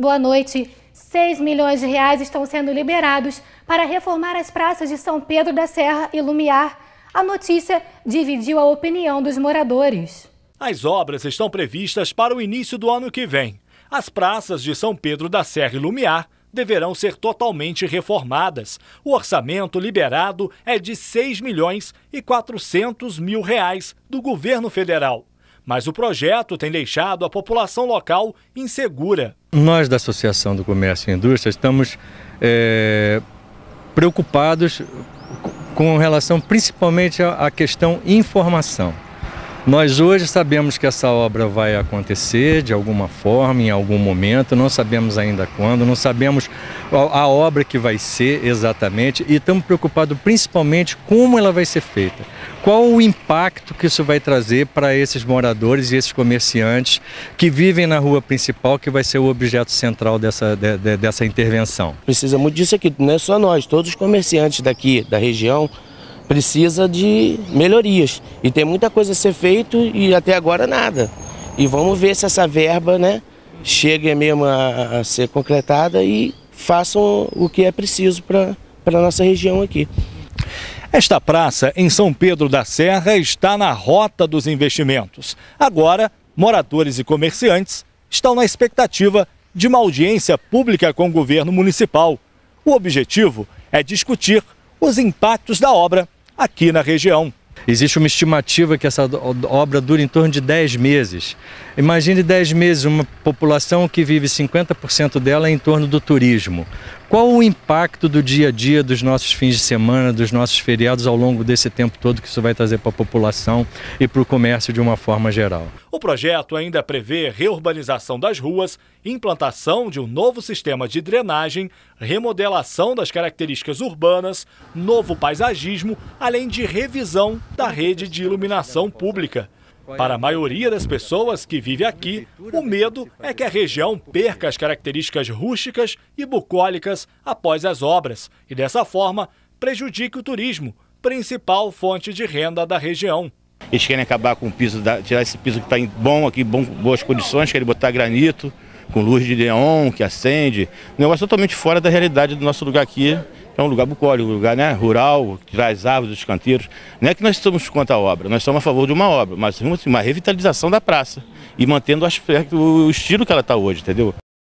Boa noite. 6 milhões de reais estão sendo liberados para reformar as praças de São Pedro da Serra e Lumiar. A notícia dividiu a opinião dos moradores. As obras estão previstas para o início do ano que vem. As praças de São Pedro da Serra e Lumiar deverão ser totalmente reformadas. O orçamento liberado é de 6 milhões e 400 mil reais do governo federal mas o projeto tem deixado a população local insegura. Nós da Associação do Comércio e Indústria estamos é, preocupados com relação principalmente à questão informação. Nós hoje sabemos que essa obra vai acontecer de alguma forma, em algum momento, não sabemos ainda quando, não sabemos a obra que vai ser exatamente e estamos preocupados principalmente como ela vai ser feita. Qual o impacto que isso vai trazer para esses moradores e esses comerciantes que vivem na rua principal, que vai ser o objeto central dessa, de, de, dessa intervenção? Precisa muito disso aqui, não é só nós, todos os comerciantes daqui da região precisa de melhorias e tem muita coisa a ser feita e até agora nada. E vamos ver se essa verba, né, chega mesmo a, a ser concretada e façam o que é preciso para a nossa região aqui. Esta praça em São Pedro da Serra está na rota dos investimentos. Agora, moradores e comerciantes estão na expectativa de uma audiência pública com o governo municipal. O objetivo é discutir os impactos da obra aqui na região. Existe uma estimativa que essa obra dura em torno de 10 meses. Imagine 10 meses, uma população que vive 50% dela em torno do turismo. Qual o impacto do dia a dia, dos nossos fins de semana, dos nossos feriados ao longo desse tempo todo que isso vai trazer para a população e para o comércio de uma forma geral? O projeto ainda prevê reurbanização das ruas, implantação de um novo sistema de drenagem, remodelação das características urbanas, novo paisagismo, além de revisão da rede de iluminação pública. Para a maioria das pessoas que vive aqui, o medo é que a região perca as características rústicas e bucólicas após as obras e, dessa forma, prejudique o turismo, principal fonte de renda da região. Eles querem acabar com o piso, da, tirar esse piso que está bom aqui, bom, boas condições, querem botar granito com luz de neon que acende. Um negócio totalmente fora da realidade do nosso lugar aqui, é um lugar bucólico, um lugar né, rural, que traz árvores dos canteiros. Não é que nós estamos contra a obra, nós estamos a favor de uma obra, mas assim, uma revitalização da praça e mantendo o, aspecto, o estilo que ela está hoje, entendeu?